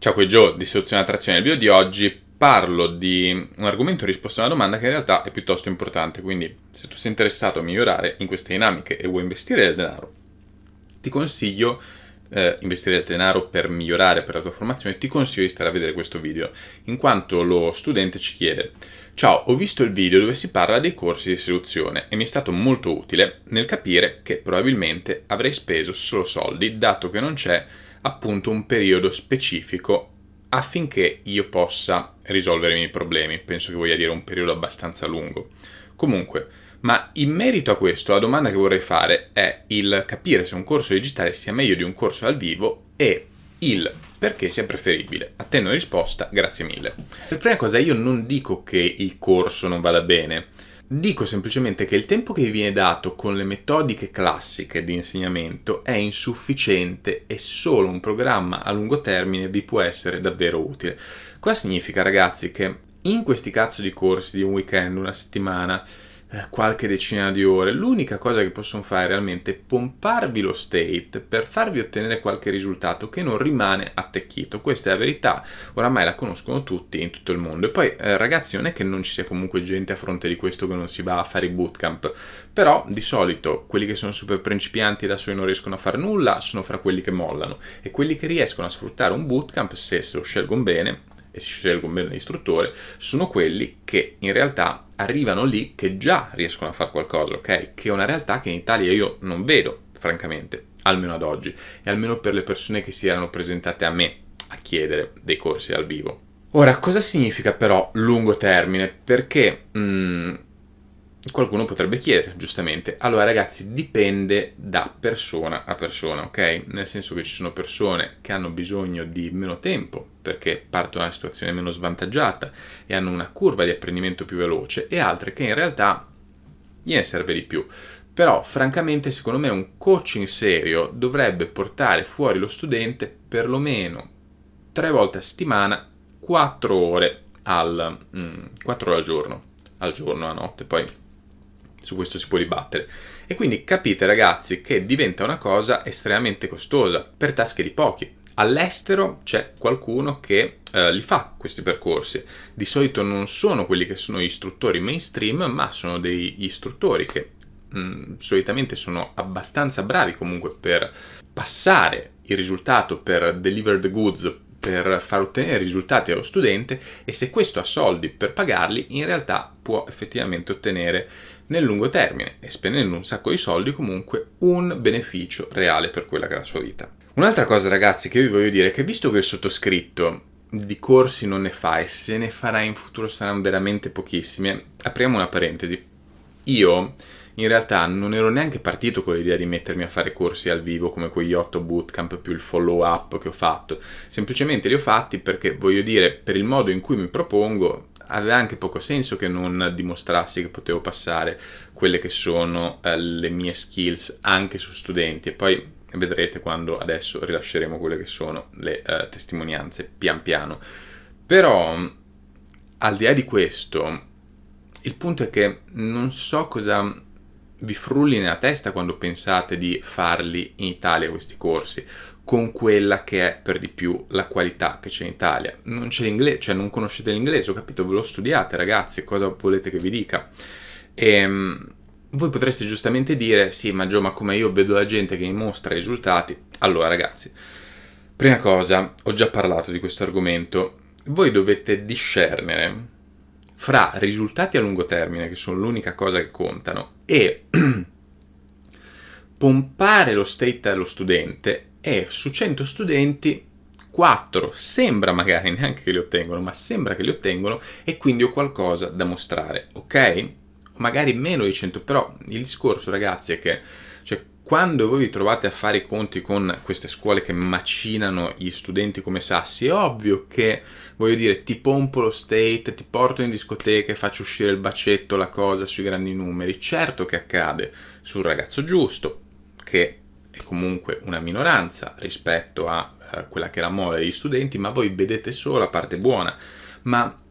Ciao qui Joe di Soluzione Attrazione. Nel video di oggi parlo di un argomento risposto a una domanda che in realtà è piuttosto importante, quindi se tu sei interessato a migliorare in queste dinamiche e vuoi investire del denaro, ti consiglio eh, investire del denaro per migliorare per la tua formazione, ti consiglio di stare a vedere questo video, in quanto lo studente ci chiede Ciao, ho visto il video dove si parla dei corsi di seduzione e mi è stato molto utile nel capire che probabilmente avrei speso solo soldi dato che non c'è appunto un periodo specifico affinché io possa risolvere i miei problemi. Penso che voglia dire un periodo abbastanza lungo. Comunque, ma in merito a questo, la domanda che vorrei fare è il capire se un corso digitale sia meglio di un corso dal vivo e il perché sia preferibile. Attendo risposta, grazie mille. Per prima cosa io non dico che il corso non vada bene Dico semplicemente che il tempo che vi viene dato con le metodiche classiche di insegnamento è insufficiente e solo un programma a lungo termine vi può essere davvero utile. Cosa significa ragazzi che in questi cazzo di corsi di un weekend, una settimana, eh, qualche decina di ore. L'unica cosa che possono fare realmente è pomparvi lo state per farvi ottenere qualche risultato che non rimane attecchito. Questa è la verità, oramai la conoscono tutti in tutto il mondo. E poi eh, ragazzi, non è che non ci sia comunque gente a fronte di questo che non si va a fare i bootcamp, però di solito quelli che sono super principianti da soli non riescono a fare nulla sono fra quelli che mollano e quelli che riescono a sfruttare un bootcamp se lo scelgono bene e si scelgono bene l'istruttore, sono quelli che in realtà arrivano lì che già riescono a fare qualcosa, ok? Che è una realtà che in Italia io non vedo, francamente, almeno ad oggi, e almeno per le persone che si erano presentate a me a chiedere dei corsi al vivo. Ora, cosa significa però lungo termine? Perché mh, mm, qualcuno potrebbe chiedere, giustamente. Allora, ragazzi, dipende da persona a persona, ok? Nel senso che ci sono persone che hanno bisogno di meno tempo perché partono da una situazione meno svantaggiata e hanno una curva di apprendimento più veloce e altre che in realtà gliene serve di più. Però francamente secondo me un coaching serio dovrebbe portare fuori lo studente perlomeno tre volte a settimana, quattro ore al, mm, ore al giorno, al giorno, a notte, poi su questo si può dibattere. E quindi capite ragazzi che diventa una cosa estremamente costosa per tasche di pochi. All'estero c'è qualcuno che eh, li fa questi percorsi. Di solito non sono quelli che sono gli istruttori mainstream, ma sono degli istruttori che mh, mm, solitamente sono abbastanza bravi comunque per passare il risultato, per deliver the goods, per far ottenere risultati allo studente e se questo ha soldi per pagarli, in realtà può effettivamente ottenere nel lungo termine e spendendo un sacco di soldi comunque un beneficio reale per quella che è la sua vita. Un'altra cosa ragazzi che vi voglio dire è che visto che il sottoscritto di corsi non ne fa e se ne farà in futuro saranno veramente pochissime, apriamo una parentesi. Io in realtà non ero neanche partito con l'idea di mettermi a fare corsi al vivo come quegli 8 bootcamp più il follow up che ho fatto, semplicemente li ho fatti perché voglio dire per il modo in cui mi propongo aveva anche poco senso che non dimostrassi che potevo passare quelle che sono eh, le mie skills anche su studenti e poi vedrete quando adesso rilasceremo quelle che sono le eh, testimonianze pian piano. Però, al di là di questo, il punto è che non so cosa vi frulli nella testa quando pensate di farli in Italia questi corsi, con quella che è per di più la qualità che c'è in Italia. Non c'è l'inglese, cioè non conoscete l'inglese, ho capito, ve lo studiate ragazzi, cosa volete che vi dica? E, ehm, voi potreste giustamente dire, sì, ma Gio, ma come io vedo la gente che mi mostra i risultati, allora ragazzi, prima cosa, ho già parlato di questo argomento, voi dovete discernere fra risultati a lungo termine, che sono l'unica cosa che contano, e pompare lo state allo studente e su 100 studenti 4 sembra magari neanche che li ottengono, ma sembra che li ottengono e quindi ho qualcosa da mostrare, ok? magari meno di 100, però il discorso ragazzi è che cioè, quando voi vi trovate a fare i conti con queste scuole che macinano gli studenti come sassi, è ovvio che, voglio dire, ti pompo lo state, ti porto in discoteca faccio uscire il bacetto, la cosa sui grandi numeri. Certo che accade sul ragazzo giusto, che è comunque una minoranza rispetto a, eh, quella che è la mole degli studenti, ma voi vedete solo la parte buona. Ma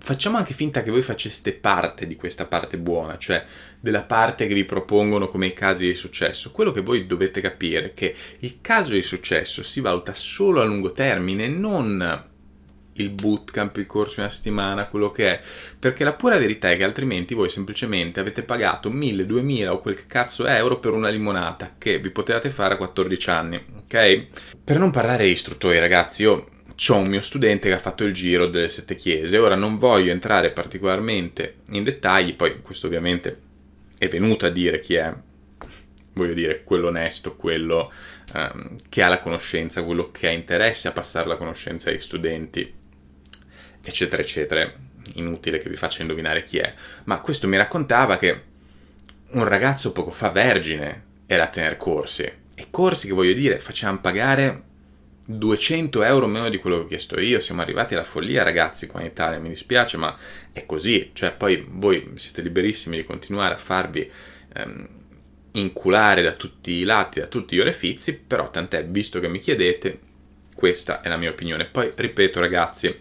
facciamo anche finta che voi faceste parte di questa parte buona, cioè della parte che vi propongono come i casi di successo. Quello che voi dovete capire è che il caso di successo si valuta solo a lungo termine, non il bootcamp, il corso di una settimana, quello che è, perché la pura verità è che altrimenti voi semplicemente avete pagato 1000, 2000 o quel cazzo euro per una limonata che vi potevate fare a 14 anni, ok? Per non parlare di istruttori, ragazzi, io ho un mio studente che ha fatto il giro delle sette chiese. Ora non voglio entrare particolarmente in dettagli, poi questo ovviamente è venuto a dire chi è, voglio dire, quello onesto, quello ehm, che ha la conoscenza, quello che ha interesse a passare la conoscenza agli studenti, eccetera, eccetera. Inutile che vi faccia indovinare chi è. Ma questo mi raccontava che un ragazzo poco fa vergine era a tenere corsi. E corsi che voglio dire, facevano pagare 200 euro meno di quello che ho chiesto io, siamo arrivati alla follia ragazzi qua in Italia, mi dispiace ma è così, cioè poi voi siete liberissimi di continuare a farvi ehm, inculare da tutti i lati, da tutti gli orefizi, però tant'è, visto che mi chiedete, questa è la mia opinione. Poi ripeto ragazzi,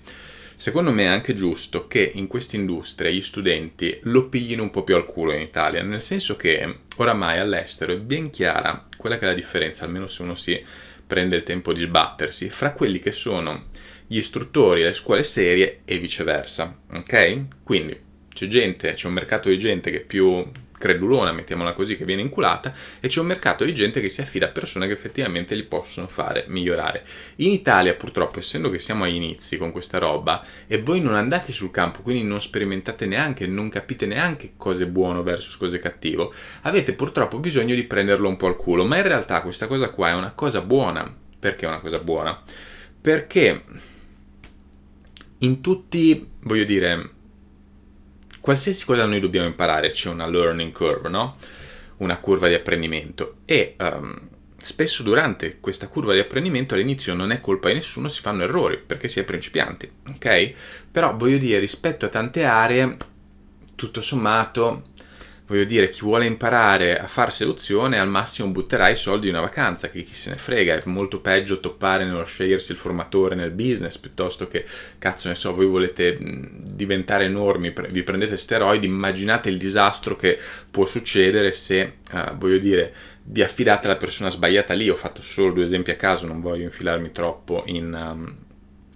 secondo me è anche giusto che in questa industria gli studenti lo piglino un po' più al culo in Italia, nel senso che oramai all'estero è ben chiara quella che è la differenza, almeno se uno si prende il tempo di sbattersi, fra quelli che sono gli istruttori delle scuole serie e viceversa, ok? Quindi c'è gente, c'è un mercato di gente che è più credulona, mettiamola così, che viene inculata e c'è un mercato di gente che si affida a persone che effettivamente li possono fare migliorare. In Italia purtroppo, essendo che siamo agli inizi con questa roba e voi non andate sul campo, quindi non sperimentate neanche, non capite neanche cosa è buono versus cosa è cattivo, avete purtroppo bisogno di prenderlo un po' al culo, ma in realtà questa cosa qua è una cosa buona. Perché è una cosa buona? Perché in tutti, voglio dire, qualsiasi cosa noi dobbiamo imparare c'è una learning curve, no? Una curva di apprendimento. E um, spesso durante questa curva di apprendimento all'inizio non è colpa di nessuno, si fanno errori perché si è principianti, ok? Però voglio dire, rispetto a tante aree, tutto sommato voglio dire, chi vuole imparare a fare seduzione al massimo butterà i soldi in una vacanza, che chi se ne frega, è molto peggio toppare nello scegliersi il formatore nel business, piuttosto che, cazzo ne so, voi volete diventare enormi, vi prendete steroidi, immaginate il disastro che può succedere se, uh, voglio dire, vi affidate alla persona sbagliata lì, ho fatto solo due esempi a caso, non voglio infilarmi troppo in... Um,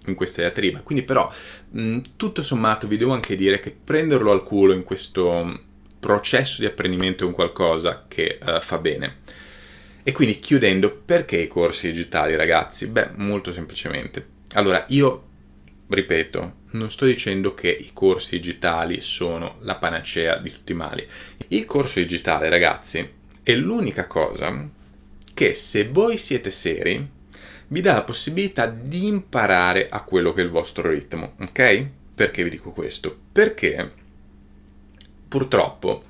in questa diatriba quindi però mh, tutto sommato vi devo anche dire che prenderlo al culo in questo processo di apprendimento è un qualcosa che uh, fa bene. E quindi chiudendo, perché i corsi digitali ragazzi? Beh, molto semplicemente. Allora, io ripeto, non sto dicendo che i corsi digitali sono la panacea di tutti i mali. Il corso digitale, ragazzi, è l'unica cosa che se voi siete seri vi dà la possibilità di imparare a quello che è il vostro ritmo, ok? Perché vi dico questo? Perché Purtroppo,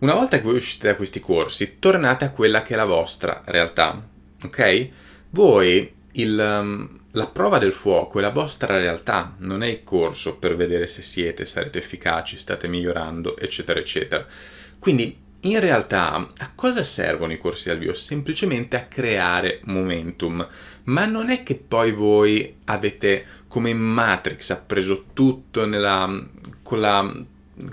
una volta che voi uscite da questi corsi, tornate a quella che è la vostra realtà, ok? Voi, il, um, la prova del fuoco è la vostra realtà, non è il corso per vedere se siete, sarete efficaci, state migliorando, eccetera, eccetera. Quindi, in realtà, a cosa servono i corsi al bio? Semplicemente a creare momentum, ma non è che poi voi avete, come in Matrix, appreso tutto nella, con la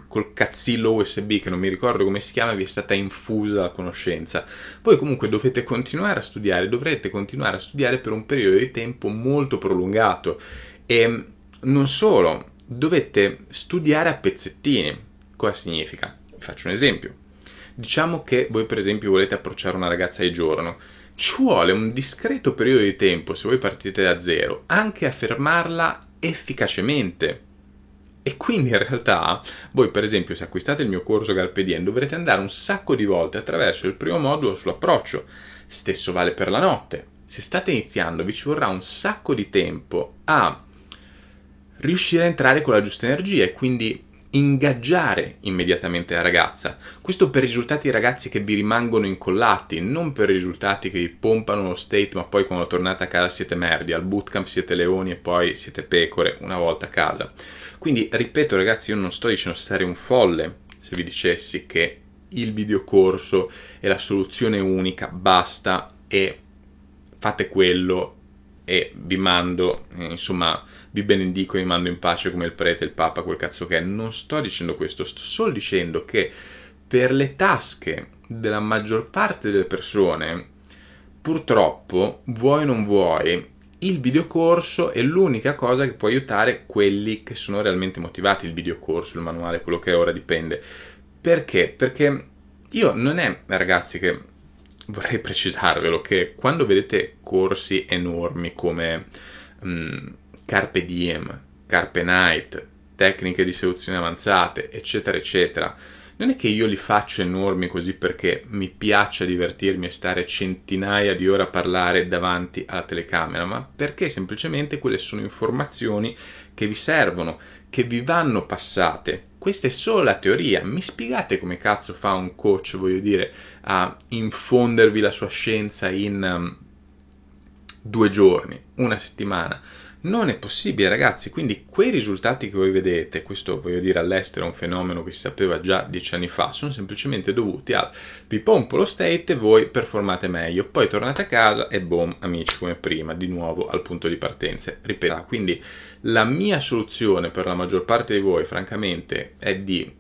col cazzillo USB che non mi ricordo come si chiama vi è stata infusa la conoscenza. Voi comunque dovete continuare a studiare, dovrete continuare a studiare per un periodo di tempo molto prolungato e mm, non solo, dovete studiare a pezzettini. Cosa significa? Vi faccio un esempio. Diciamo che voi per esempio volete approcciare una ragazza di giorno ci vuole un discreto periodo di tempo, se voi partite da zero, anche a fermarla efficacemente. E quindi in realtà voi per esempio se acquistate il mio corso Carpe dovrete andare un sacco di volte attraverso il primo modulo sull'approccio. Stesso vale per la notte. Se state iniziando vi ci vorrà un sacco di tempo a riuscire a entrare con la giusta energia e quindi ingaggiare immediatamente la ragazza. Questo per risultati ragazzi che vi rimangono incollati, non per risultati che vi pompano lo state ma poi quando tornate a casa siete merdi, al bootcamp siete leoni e poi siete pecore una volta a casa. Quindi ripeto ragazzi, io non sto dicendo stare un folle se vi dicessi che il videocorso è la soluzione unica, basta e fate quello e vi mando, eh, insomma, vi benedico e vi mando in pace come il prete, il papa, quel cazzo che è. Non sto dicendo questo, sto solo dicendo che per le tasche della maggior parte delle persone, purtroppo, vuoi o non vuoi, il videocorso è l'unica cosa che può aiutare quelli che sono realmente motivati, il videocorso, il manuale, quello che è ora dipende. Perché? Perché io non è, ragazzi, che vorrei precisarvelo che quando vedete corsi enormi come mh, mm, Carpe Diem, Carpe Night, tecniche di soluzione avanzate, eccetera, eccetera, non è che io li faccio enormi così perché mi piaccia divertirmi e stare centinaia di ore a parlare davanti alla telecamera, ma perché semplicemente quelle sono informazioni che vi servono che vi vanno passate. Questa è solo la teoria, mi spiegate come cazzo fa un coach, voglio dire, a infondervi la sua scienza in um, due giorni, una settimana non è possibile ragazzi, quindi quei risultati che voi vedete, questo voglio dire all'estero è un fenomeno che si sapeva già dieci anni fa, sono semplicemente dovuti al vi pompo lo state e voi performate meglio, poi tornate a casa e boom amici come prima, di nuovo al punto di partenza, ripeto, ah. quindi la mia soluzione per la maggior parte di voi francamente è di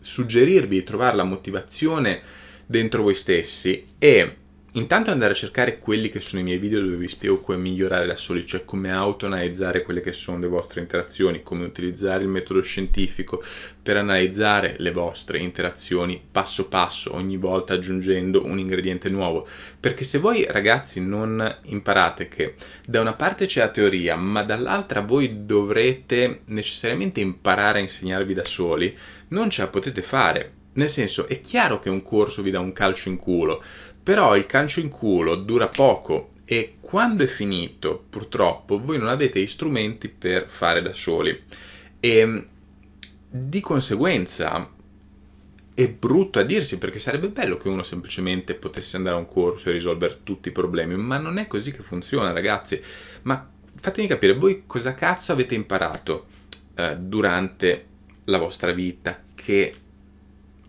suggerirvi di trovare la motivazione dentro voi stessi e Intanto andare a cercare quelli che sono i miei video dove vi spiego come migliorare da soli, cioè come autoanalizzare quelle che sono le vostre interazioni, come utilizzare il metodo scientifico per analizzare le vostre interazioni passo passo, ogni volta aggiungendo un ingrediente nuovo. Perché se voi ragazzi non imparate che da una parte c'è la teoria, ma dall'altra voi dovrete necessariamente imparare a insegnarvi da soli, non ce la potete fare. Nel senso, è chiaro che un corso vi dà un calcio in culo, però il calcio in culo dura poco e quando è finito, purtroppo, voi non avete gli strumenti per fare da soli. E ehm, di conseguenza è brutto a dirsi perché sarebbe bello che uno semplicemente potesse andare a un corso e risolvere tutti i problemi, ma non è così che funziona, ragazzi. Ma fatemi capire, voi cosa cazzo avete imparato eh, durante la vostra vita che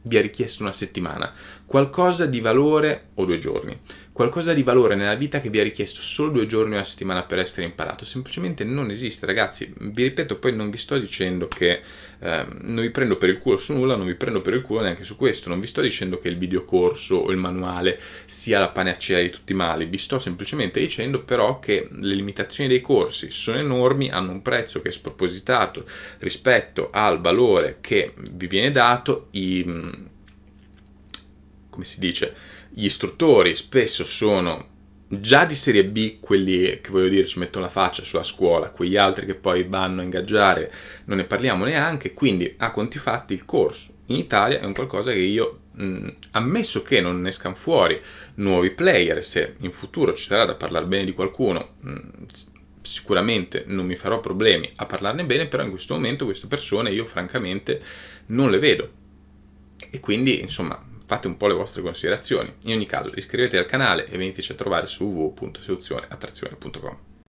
vi ha richiesto una settimana, qualcosa di valore o due giorni qualcosa di valore nella vita che vi ha richiesto solo due giorni alla settimana per essere imparato, semplicemente non esiste ragazzi, vi ripeto poi non vi sto dicendo che eh, non vi prendo per il culo su nulla, non vi prendo per il culo neanche su questo, non vi sto dicendo che il videocorso o il manuale sia la panacea di tutti i mali, vi sto semplicemente dicendo però che le limitazioni dei corsi sono enormi, hanno un prezzo che è spropositato rispetto al valore che vi viene dato, i, mm, come si dice, gli istruttori spesso sono già di serie B quelli che voglio dire ci mettono la faccia sulla scuola, quegli altri che poi vanno a ingaggiare, non ne parliamo neanche, quindi a conti fatti il corso in Italia è un qualcosa che io mh, ammesso che non ne escano fuori nuovi player, se in futuro ci sarà da parlare bene di qualcuno, mh, sicuramente non mi farò problemi a parlarne bene, però in questo momento queste persone io francamente non le vedo. E quindi, insomma, fate un po' le vostre considerazioni. In ogni caso iscrivetevi al canale e veniteci a trovare su www.seduzioneattrazione.com.